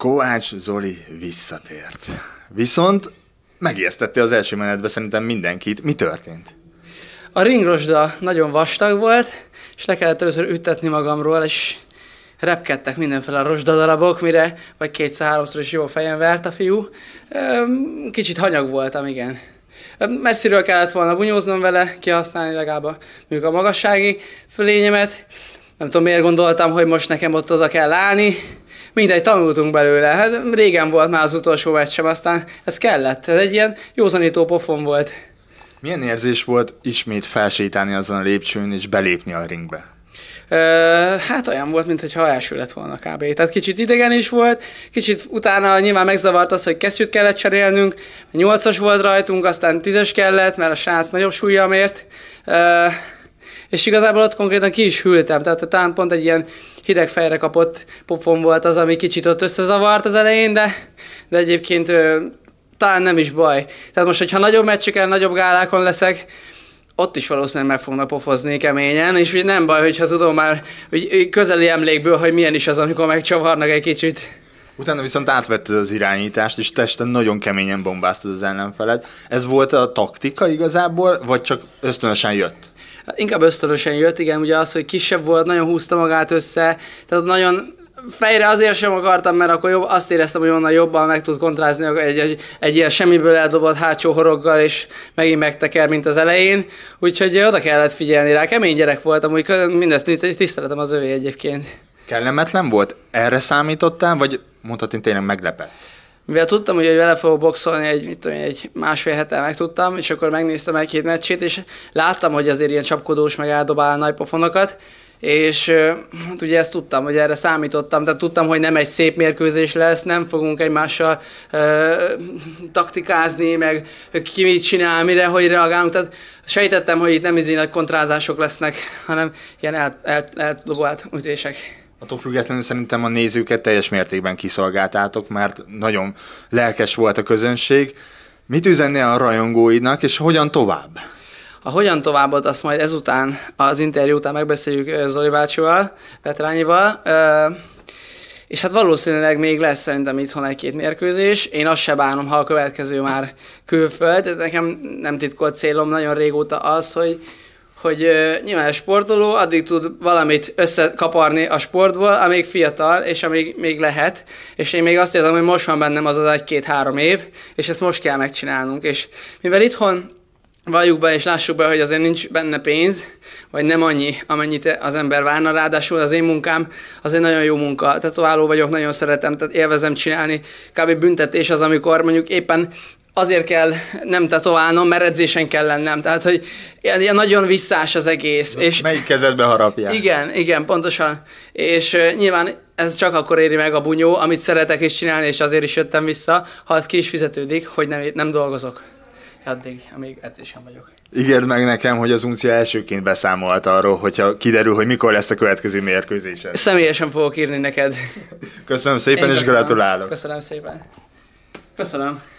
Kovács Zoli visszatért. Viszont megijesztette az első menetben szerintem mindenkit. Mi történt? A ringrosda nagyon vastag volt, és le kellett először ütetni magamról, és repkedtek mindenféle a rosdadarabok, mire vagy kétszer-háromszor is jó fejen vert a fiú. Kicsit hanyag voltam, igen. Messziről kellett volna bunyóznom vele, kihasználni legalább a, mondjuk a magassági fölényemet. Nem tudom, miért gondoltam, hogy most nekem ott oda kell állni, mindegy, tanultunk belőle. Hát régen volt már az utolsó meccsem, aztán ez kellett. Ez egy ilyen józanító pofon volt. Milyen érzés volt ismét felsétálni azon a lépcsőn és belépni a ringbe? Ö, hát olyan volt, mintha első lett volna kb. Tehát kicsit idegen is volt, kicsit utána nyilván megzavart az, hogy kesztyűt kellett cserélnünk, nyolcas volt rajtunk, aztán tízes kellett, mert a srác nagyobb súlya mért. Ö, és igazából ott konkrétan ki is hűltem, tehát talán pont egy ilyen hideg fejre kapott pofon volt az, ami kicsit ott összezavart az elején, de, de egyébként ö, talán nem is baj. Tehát most, hogyha nagyobb meccseken, nagyobb gálákon leszek, ott is valószínűleg meg fognak pofozni keményen, és ugye nem baj, hogyha tudom már hogy közeli emlékből, hogy milyen is az, amikor megcsavarnak egy kicsit. Utána viszont átvetted az irányítást, és testen nagyon keményen bombáztad az ellenfeled. Ez volt a taktika igazából, vagy csak ösztönösen jött? hát inkább ösztönösen jött, igen, ugye az, hogy kisebb volt, nagyon húzta magát össze, tehát nagyon fejre azért sem akartam, mert akkor jobb, azt éreztem, hogy onnan jobban meg tud kontrázni egy, egy, egy ilyen semmiből eldobott hátsó horoggal, és megint megteker, mint az elején. Úgyhogy eh, oda kellett figyelni rá. Kemény gyerek voltam, úgy mindezt tiszteletem az övé egyébként. Kellemetlen volt? Erre számítottál, vagy mondhatni tényleg meglepett? mivel tudtam, hogy vele fogok boxolni, egy, mit tudom, egy másfél hete megtudtam, és akkor megnéztem egy-két meccsét, és láttam, hogy azért ilyen csapkodós, meg eldobál nagy pofonokat, és hát ugye ezt tudtam, hogy erre számítottam, tehát tudtam, hogy nem egy szép mérkőzés lesz, nem fogunk egymással ö, taktikázni, meg ki mit csinál, mire, hogy reagálunk, tehát sejtettem, hogy itt nem izi nagy kontrázások lesznek, hanem ilyen el, el, el, ütések. Attól függetlenül szerintem a nézőket teljes mértékben kiszolgáltátok, mert nagyon lelkes volt a közönség. Mit üzennél a rajongóidnak, és hogyan tovább? A hogyan továbbot, azt majd ezután, az interjú után megbeszéljük Zoli bácsival, Petrányival. És hát valószínűleg még lesz szerintem itthon egy-két mérkőzés. Én azt se bánom, ha a következő már külföld. Nekem nem titkolt célom nagyon régóta az, hogy, hogy nyilván a sportoló addig tud valamit összekaparni a sportból, amíg fiatal, és amíg még lehet, és én még azt érzem, hogy most van bennem az az egy-két-három év, és ezt most kell megcsinálnunk, és mivel itthon valljuk be és lássuk be, hogy azért nincs benne pénz, vagy nem annyi, amennyit az ember várna. Ráadásul az én munkám az egy nagyon jó munka. Tetováló vagyok, nagyon szeretem, tehát élvezem csinálni. Kb. büntetés az, amikor mondjuk éppen azért kell nem tetoválnom, mert edzésen kell lennem. Tehát, hogy ilyen, ilyen nagyon visszás az egész. Most és melyik kezedbe harapja? Igen, igen, pontosan. És uh, nyilván ez csak akkor éri meg a bunyó, amit szeretek is csinálni, és azért is jöttem vissza, ha ez ki is fizetődik, hogy nem, nem dolgozok addig, amíg edzésen vagyok. Ígérd meg nekem, hogy az uncia elsőként beszámolt arról, hogyha kiderül, hogy mikor lesz a következő mérkőzés? Személyesen fogok írni neked. Köszönöm szépen, köszönöm. és gratulálok. Köszönöm szépen. Köszönöm.